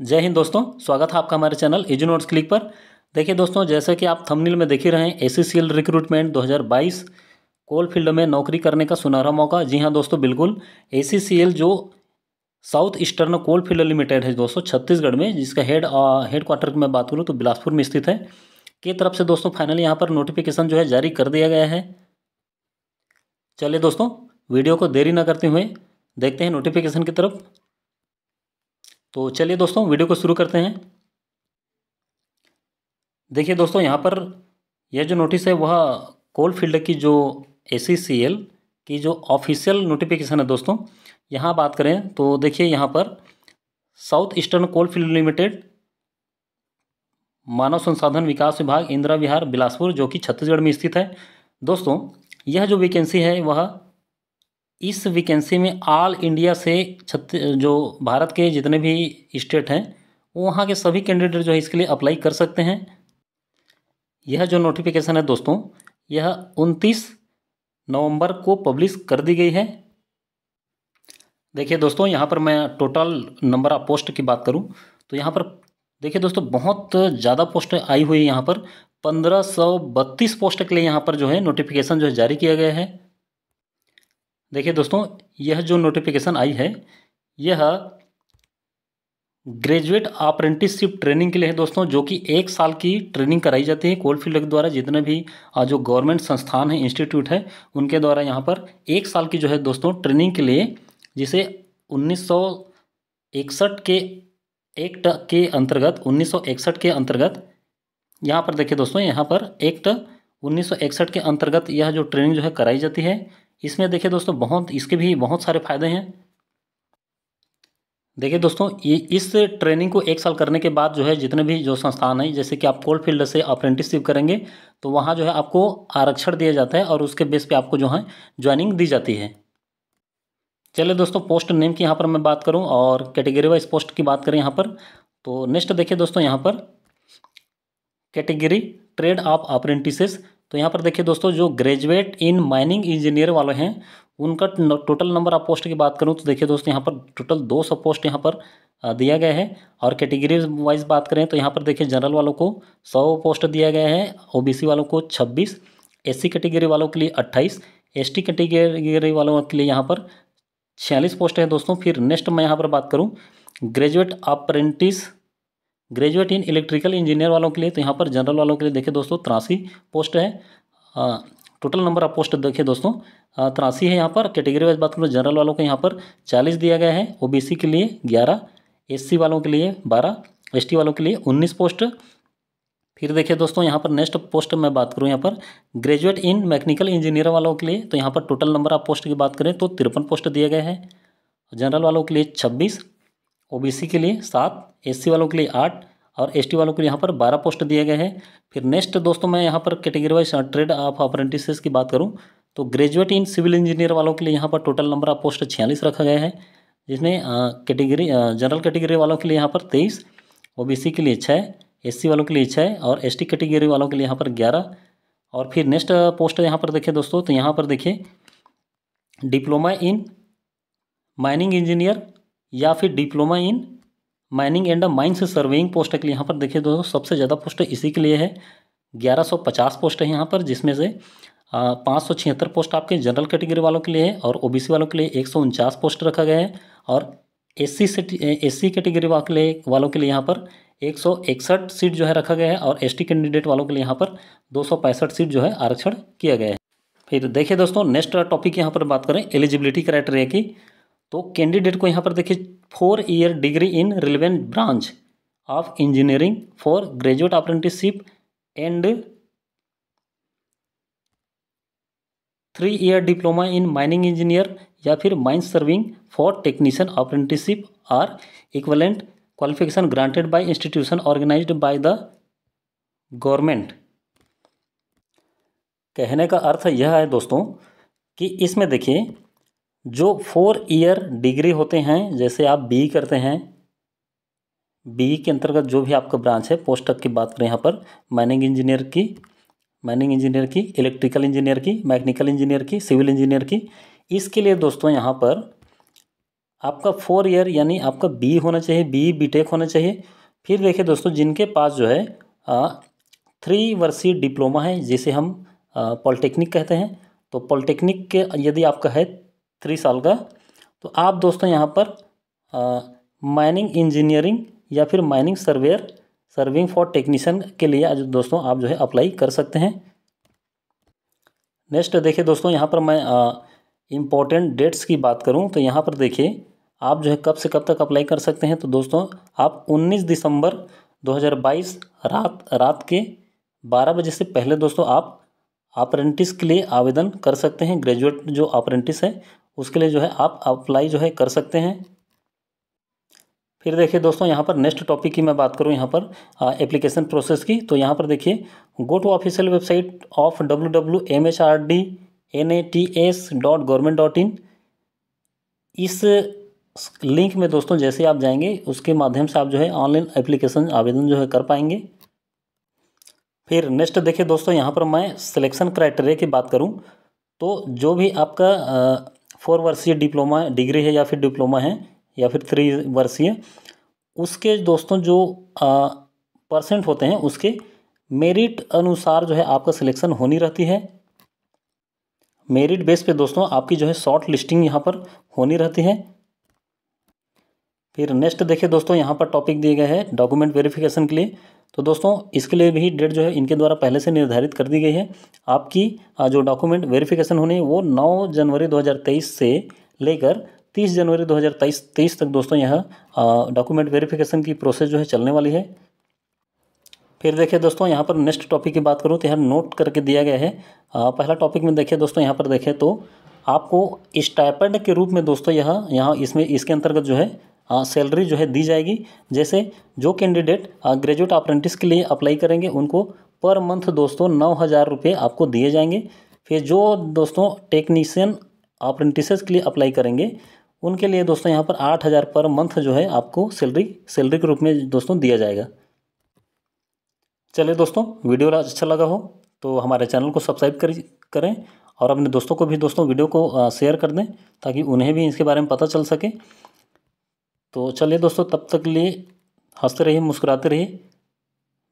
जय हिंद दोस्तों स्वागत है आपका हमारे चैनल एजू नोट्स क्लिक पर देखिए दोस्तों जैसे कि आप थंबनेल में देख ही रहे हैं एससीसीएल रिक्रूटमेंट 2022 कोल फील्ड में नौकरी करने का सुनहरा मौका जी हाँ दोस्तों बिल्कुल एससीसीएल जो south eastern coal field limited है दोस्तों छत्तीसगढ़ में जिसका हेड हेड क्वार्टर की मैं बात करूँ तो बिलासपुर में स्थित है की तरफ से दोस्तों फाइनली यहाँ पर नोटिफिकेशन जो है जारी कर दिया गया है चलिए दोस्तों वीडियो को देरी ना करते हुए देखते हैं नोटिफिकेशन की तरफ तो चलिए दोस्तों वीडियो को शुरू करते हैं देखिए दोस्तों यहाँ पर यह जो नोटिस है वह कोल फील्ड की जो ए की जो ऑफिशियल नोटिफिकेशन है दोस्तों यहाँ बात करें तो देखिए यहाँ पर south eastern coal field limited मानव संसाधन विकास विभाग इंदिरा विहार बिलासपुर जो कि छत्तीसगढ़ में स्थित है दोस्तों यह जो वैकेंसी है वह इस वैकेंसी में ऑल इंडिया से छत्तीस जो भारत के जितने भी स्टेट हैं वो वहाँ के सभी कैंडिडेट जो है इसके लिए अप्लाई कर सकते हैं यह जो नोटिफिकेशन है दोस्तों यह उनतीस नवंबर को पब्लिश कर दी गई है देखिए दोस्तों यहाँ पर मैं टोटल नंबर ऑफ पोस्ट की बात करूँ तो यहाँ पर देखिए दोस्तों बहुत ज़्यादा पोस्ट आई हुई है यहाँ पर पंद्रह सौ बत्तीस पोस्ट के लिए यहाँ पर जो है नोटिफिकेशन जो है जारी किया गया है देखिए दोस्तों यह जो नोटिफिकेशन आई है यह ग्रेजुएट अप्रेंटिसशिप ट्रेनिंग के लिए है दोस्तों जो कि एक साल की ट्रेनिंग कराई जाती है कोलफील्ड के द्वारा जितने भी जो गवर्नमेंट संस्थान है इंस्टीट्यूट है उनके द्वारा यहाँ पर एक साल की जो है दोस्तों ट्रेनिंग के लिए जिसे उन्नीस के एक्ट के अंतर्गत उन्नीस के अंतर्गत यहाँ पर देखिए दोस्तों यहाँ पर एक्ट उन्नीस के अंतर्गत यह जो ट्रेनिंग जो है कराई जाती है इसमें देखिए दोस्तों बहुत इसके भी बहुत सारे फ़ायदे हैं देखिए दोस्तों इस ट्रेनिंग को एक साल करने के बाद जो है जितने भी जो संस्थान हैं जैसे कि आप कोल्ड फील्ड से अप्रेंटिसशिप करेंगे तो वहाँ जो है आपको आरक्षण दिया जाता है और उसके बेस पे आपको जो है ज्वाइनिंग दी जाती है चलिए दोस्तों पोस्ट नेम की यहाँ पर मैं बात करूँ और कैटेगरी वाइज पोस्ट की बात करें यहाँ पर तो नेक्स्ट देखिए दोस्तों यहाँ पर कैटेगरी ट्रेड ऑफ अप्रेंटिस तो यहाँ पर देखिए दोस्तों जो ग्रेजुएट इन माइनिंग इंजीनियर वाले हैं उनका टोटल नंबर ऑफ पोस्ट की बात करूँ तो देखिए दोस्तों यहाँ पर टोटल दो सौ पोस्ट यहाँ पर दिया गया है और कैटेगरी वाइज बात करें तो यहाँ पर देखिए जनरल वालों को सौ पोस्ट दिया गया है ओ वालों को छब्बीस एससी कैटेगरी वालों के लिए अट्ठाईस एस कैटेगरी वालों के लिए यहाँ पर छियालीस पोस्ट है दोस्तों फिर नेक्स्ट मैं यहाँ पर बात करूँ graduate apprentice graduate in electrical engineer वालों के लिए तो यहाँ पर जनरल वालों के लिए देखिए दोस्तों तिरासी पोस्ट है टोटल नंबर ऑफ पोस्ट देखिए दोस्तों तिरासी है यहाँ पर कैटेगरी वाइज बात करूँ जनरल वालों को यहाँ पर चालीस दिया गया है ओ के लिए ग्यारह एस वालों के लिए बारह एस वालों के लिए उन्नीस पोस्ट फिर देखिए दोस्तों यहाँ पर नेक्स्ट पोस्ट में बात करूँ यहाँ पर ग्रेजुएट इन मैकेनिकल इंजीनियर वालों के लिए तो यहाँ पर टोटल नंबर ऑफ पोस्ट की बात करें तो तिरपन पोस्ट दिए गए हैं जनरल वालों के लिए छब्बीस ओबीसी के लिए सात एससी वालों के लिए आठ और एसटी वालों के लिए यहाँ पर बारह पोस्ट दिए गए हैं फिर नेक्स्ट दोस्तों मैं यहाँ पर category wise trade of apprentices की बात करूँ तो ग्रेजुएट इन सिविल इंजीनियर वालों के लिए यहाँ पर टोटल नंबर ऑफ पोस्ट छियालीस रखा गया है जिसमें कैटेगरी जनरल कैटेगरी वालों के लिए यहाँ पर तेईस ओ के लिए छः एस वालों के लिए छः और एस कैटेगरी वालों के लिए यहाँ पर ग्यारह और फिर नेक्स्ट पोस्ट uh, यहाँ पर देखिए दोस्तों तो यहाँ पर देखिए डिप्लोमा इन माइनिंग इंजीनियर या फिर diploma in mining and mines surveying post के लिए यहाँ पर देखिए दोस्तों सबसे ज़्यादा पोस्ट इसी के लिए है 1150 पोस्ट है यहाँ पर जिसमें से पाँच पोस्ट आपके जनरल कैटेगरी वालों के लिए है और ओबीसी वालों के लिए एक पोस्ट रखा गया है और S C S C category वालों के लिए यहाँ पर एक सौ इकसठ सीट जो है रखा गया है और एसटी कैंडिडेट वालों के लिए यहाँ पर दो सौ पैंसठ सीट जो है आरक्षण किया गया है फिर देखिए दोस्तों नेक्स्ट टॉपिक यहाँ पर बात करें एलिजिबिलिटी क्राइटेरिया की तो कैंडिडेट को यहाँ पर देखिए four year degree in relevant branch of engineering for graduate apprenticeship and three year diploma in mining engineer या फिर mine serving for technician apprenticeship or equivalent qualification granted by institution organise by the government कहने का अर्थ यह है दोस्तों कि इसमें देखिए जो फोर ईयर डिग्री होते हैं जैसे आप बी करते हैं बी के अंतर्गत जो भी आपका ब्रांच है पोस्टक की बात करें यहाँ पर माइनिंग इंजीनियर की माइनिंग इंजीनियर की इलेक्ट्रिकल इंजीनियर की मैकेनिकल इंजीनियर की सिविल इंजीनियर की इसके लिए दोस्तों यहाँ पर आपका फोर ईयर यानी आपका बी होना चाहिए बी बी होना चाहिए फिर देखिए दोस्तों जिनके पास जो है आ, थ्री वर्षीय डिप्लोमा है जिसे हम पॉलिटेक्निक कहते हैं तो पॉलिटेक्निक के यदि आपका है थ्री साल का तो आप दोस्तों यहाँ पर माइनिंग इंजीनियरिंग या फिर mining surveyor serving for technician के लिए आज दोस्तों आप जो है अप्लाई कर सकते हैं नेक्स्ट देखिए दोस्तों यहाँ पर मैं इम्पोर्टेंट डेट्स की बात करूँ तो यहाँ पर देखिए आप जो है कब से कब तक अप्लाई कर सकते हैं तो दोस्तों आप 19 दिसंबर 2022 रात रात के 12 बजे से पहले दोस्तों आप अप्रेंटिस के लिए आवेदन कर सकते हैं ग्रेजुएट जो अप्रेंटिस है उसके लिए जो है आप अप्लाई जो है कर सकते हैं फिर देखिए दोस्तों यहाँ पर नेक्स्ट टॉपिक की मैं बात करूँ यहाँ पर एप्लीकेशन प्रोसेस की तो यहाँ पर देखिए go to official website of W W M H R D N A T S dot government dot in इस लिंक में दोस्तों जैसे आप जाएंगे उसके माध्यम से आप जो है ऑनलाइन एप्लीकेशन आवेदन जो है कर पाएंगे फिर नेक्स्ट देखिए दोस्तों यहाँ पर मैं सिलेक्शन क्राइटेरिया की बात करूँ तो जो भी आपका फोर वर्षीय डिप्लोमा डिग्री है या फिर डिप्लोमा है या फिर थ्री वर्षीय उसके दोस्तों जो परसेंट होते हैं उसके मेरिट अनुसार जो है आपका सिलेक्शन होनी रहती है मेरिट बेस पे दोस्तों आपकी जो है शॉर्ट लिस्टिंग यहाँ पर होनी रहती है फिर नेक्स्ट देखिए दोस्तों यहाँ पर टॉपिक दिए गए हैं डॉक्यूमेंट वेरिफिकेशन के लिए तो दोस्तों इसके लिए भी डेट जो है इनके द्वारा पहले से निर्धारित कर दी गई है आपकी जो डॉक्यूमेंट वेरिफिकेशन होनी है वो 9 जनवरी 2023 से लेकर 30 जनवरी 2023 23 तक दोस्तों यह डॉक्यूमेंट वेरिफिकेशन की प्रोसेस जो है चलने वाली है फिर देखिए दोस्तों यहाँ पर नेक्स्ट टॉपिक की बात करूँ तो यहाँ नोट करके दिया गया है आ, पहला टॉपिक में देखिए दोस्तों यहाँ पर देखें तो आपको स्टाइपेंड के रूप में दोस्तों यह यहाँ इसमें इसके अंतर्गत जो है सैलरी हाँ, जो है दी जाएगी जैसे जो कैंडिडेट ग्रेजुएट अप्रेंटिस के लिए अप्लाई करेंगे उनको पर मंथ दोस्तों नौ हज़ार रुपये आपको दिए जाएंगे फिर जो दोस्तों टेक्नीशियन अप्रेंटिस के लिए अप्लाई करेंगे उनके लिए दोस्तों यहाँ पर आठ हज़ार पर मंथ जो है आपको सैलरी सैलरी के रूप में दोस्तों दिया जाएगा चलिए दोस्तों वीडियो अच्छा लगा हो तो हमारे चैनल को सब्सक्राइब करें और अपने दोस्तों को भी दोस्तों वीडियो को शेयर हाँ, कर दें ताकि उन्हें भी इसके बारे में पता चल सके तो चलिए दोस्तों तब तक लिए हंसते रहिए मुस्कुराते रहिए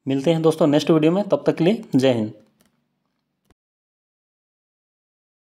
मिलते हैं दोस्तों नेक्स्ट वीडियो में तब तक के लिए जय हिंद